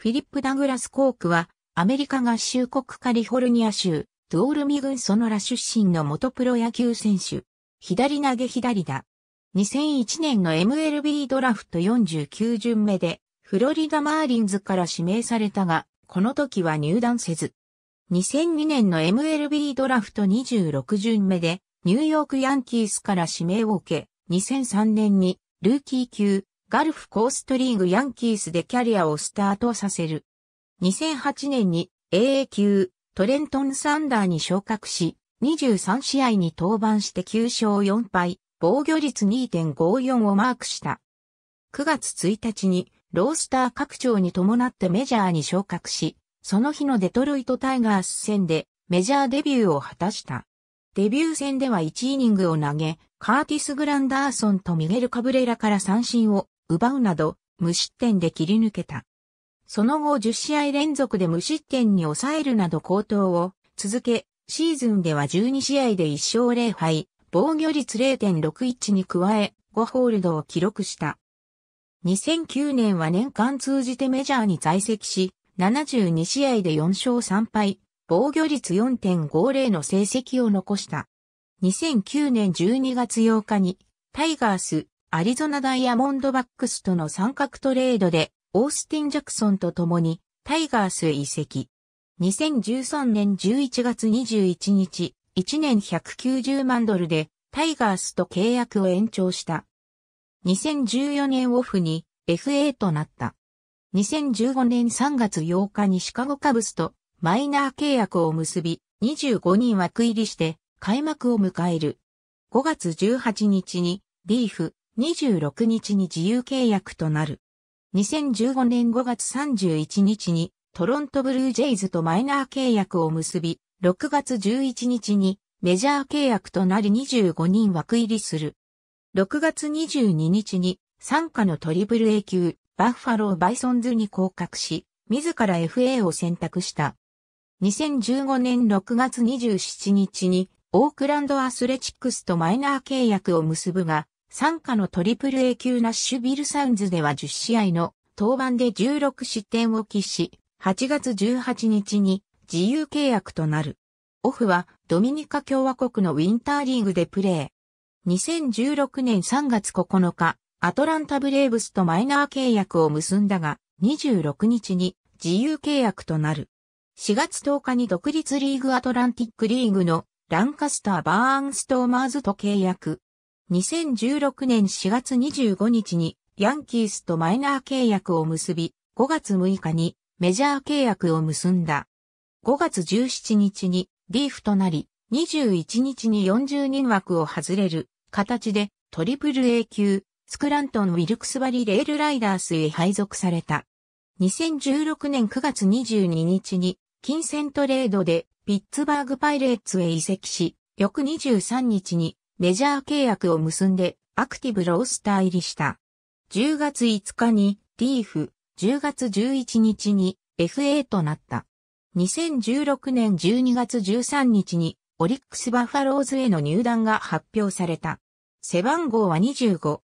フィリップ・ダグラス・コークは、アメリカ合衆国カリフォルニア州、ドールミ郡ソノラ出身の元プロ野球選手。左投げ左だ。2001年の MLB ドラフト49巡目で、フロリダ・マーリンズから指名されたが、この時は入団せず。2002年の MLB ドラフト26巡目で、ニューヨークヤンキースから指名を受け、2003年にルーキー級ガルフコーストリーグヤンキースでキャリアをスタートさせる。2008年に AA 級トレントンサンダーに昇格し、23試合に登板して9勝4敗、防御率2.54をマークした。9月1日にロースター拡張に伴ってメジャーに昇格し、その日のデトロイトタイガース戦でメジャーデビューを果たした。デビュー戦では1イニングを投げ、カーティス・グランダーソンとミゲル・カブレラから三振を奪うなど、無失点で切り抜けた。その後10試合連続で無失点に抑えるなど高騰を続け、シーズンでは12試合で1勝0敗、防御率0.61に加え、5ホールドを記録した。2009年は年間通じてメジャーに在籍し、72試合で4勝3敗、防御率4.50の成績を残した。2009年12月8日に、タイガース、アリゾナダイヤモンドバックスとの三角トレードで、オースティン・ジャクソンと共にタイガースへ移籍。2013年11月21日、1年190万ドルでタイガースと契約を延長した。2014年オフに FA となった。2015年3月8日にシカゴカブスとマイナー契約を結び、25人枠入りして開幕を迎える。5月18日にリーフ、26日に自由契約となる。2015年5月31日にトロントブルージェイズとマイナー契約を結び、6月11日にメジャー契約となり25人枠入りする。6月22日に参加のトリプル A 級バッファローバイソンズに降格し、自ら FA を選択した。2015年6月27日にオークランドアスレチックスとマイナー契約を結ぶが、参加のトリプル A 級ナッシュビルサウンズでは10試合の登板で16失点を喫し、8月18日に自由契約となる。オフはドミニカ共和国のウィンターリーグでプレー。2016年3月9日、アトランタブレーブスとマイナー契約を結んだが、26日に自由契約となる。4月10日に独立リーグアトランティックリーグのランカスター・バーンストーマーズと契約。2016年4月25日にヤンキースとマイナー契約を結び、5月6日にメジャー契約を結んだ。5月17日にリーフとなり、21日に40人枠を外れる形でトリプル A 級スクラントン・ウィルクスバリレールライダースへ配属された。2016年9月22日に金銭トレードでピッツバーグパイレーツへ移籍し、翌23日にメジャー契約を結んでアクティブロースター入りした。10月5日にリーフ、10月11日に FA となった。2016年12月13日にオリックスバファローズへの入団が発表された。背番号は25。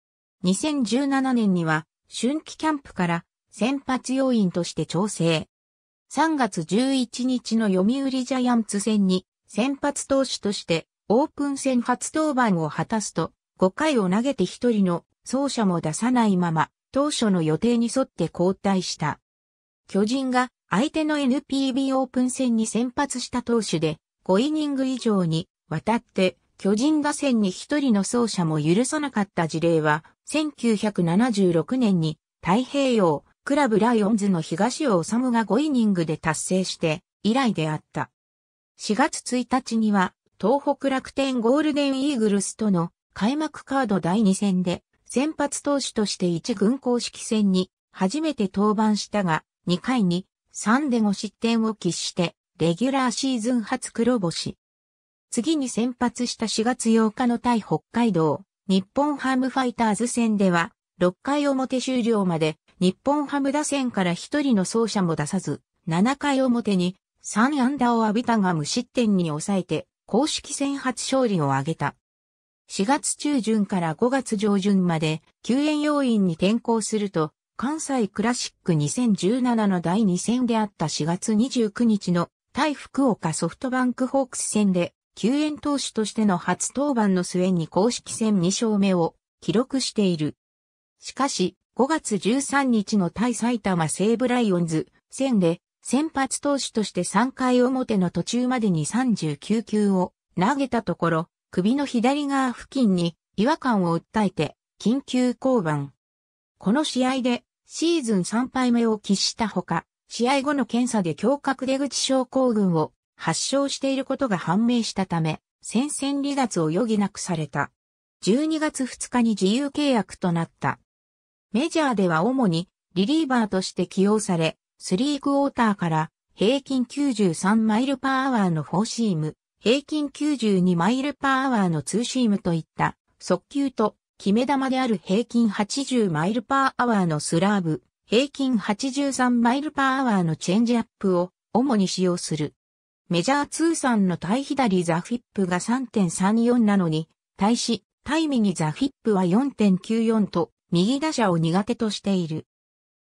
2017年には春季キャンプから先発要員として調整。3月11日の読売ジャイアンツ戦に先発投手としてオープン戦初登板を果たすと、5回を投げて1人の走者も出さないまま、当初の予定に沿って交代した。巨人が相手の NPB オープン戦に先発した投手で、5イニング以上に渡って巨人打線に1人の走者も許さなかった事例は、1976年に太平洋クラブライオンズの東尾治が5イニングで達成して以来であった。4月1日には東北楽天ゴールデンイーグルスとの開幕カード第2戦で先発投手として1軍公式戦に初めて登板したが2回に3で5失点を喫してレギュラーシーズン初黒星。次に先発した4月8日の対北海道日本ハムファイターズ戦では6回表終了まで日本ハム打線から1人の走者も出さず7回表に3安打を浴びたが無失点に抑えて公式戦初勝利を挙げた。4月中旬から5月上旬まで救援要員に転校すると、関西クラシック2017の第2戦であった4月29日の対福岡ソフトバンクホークス戦で救援投手としての初登板の末に公式戦2勝目を記録している。しかし、5月13日の対埼玉西武ライオンズ戦で先発投手として3回表の途中までに39球を投げたところ、首の左側付近に違和感を訴えて緊急降板。この試合でシーズン3敗目を喫したほか、試合後の検査で胸郭出口症候群を発症していることが判明したため、戦線離脱を余儀なくされた。12月2日に自由契約となった。メジャーでは主にリリーバーとして起用され、スリークォーターから平均93マイルパーアワーのフォーシーム、平均92マイルパーアワーのツーシームといった速球と決め球である平均80マイルパーアワーのスラーブ、平均83マイルパーアワーのチェンジアップを主に使用する。メジャー通算の対左ザフィップが3.34なのに、対し、対右ザフィップは4.94と、右打者を苦手としている。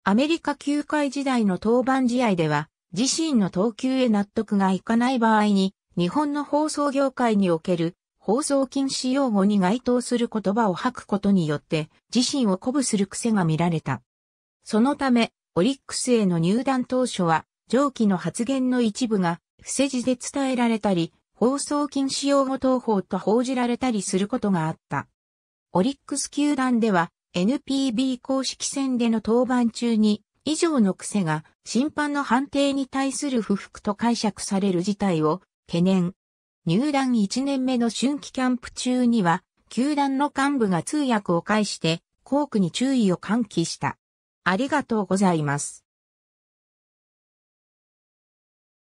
アメリカ球界時代の登板試合では、自身の投球へ納得がいかない場合に、日本の放送業界における放送禁止用語に該当する言葉を吐くことによって自身を鼓舞する癖が見られた。そのため、オリックスへの入団当初は、上記の発言の一部が伏せ字で伝えられたり、放送禁止用語等法と報じられたりすることがあった。オリックス球団では、NPB 公式戦での登板中に、以上の癖が審判の判定に対する不服と解釈される事態を懸念。入団1年目の春季キャンプ中には、球団の幹部が通訳を介して、校区に注意を喚起した。ありがとうございます。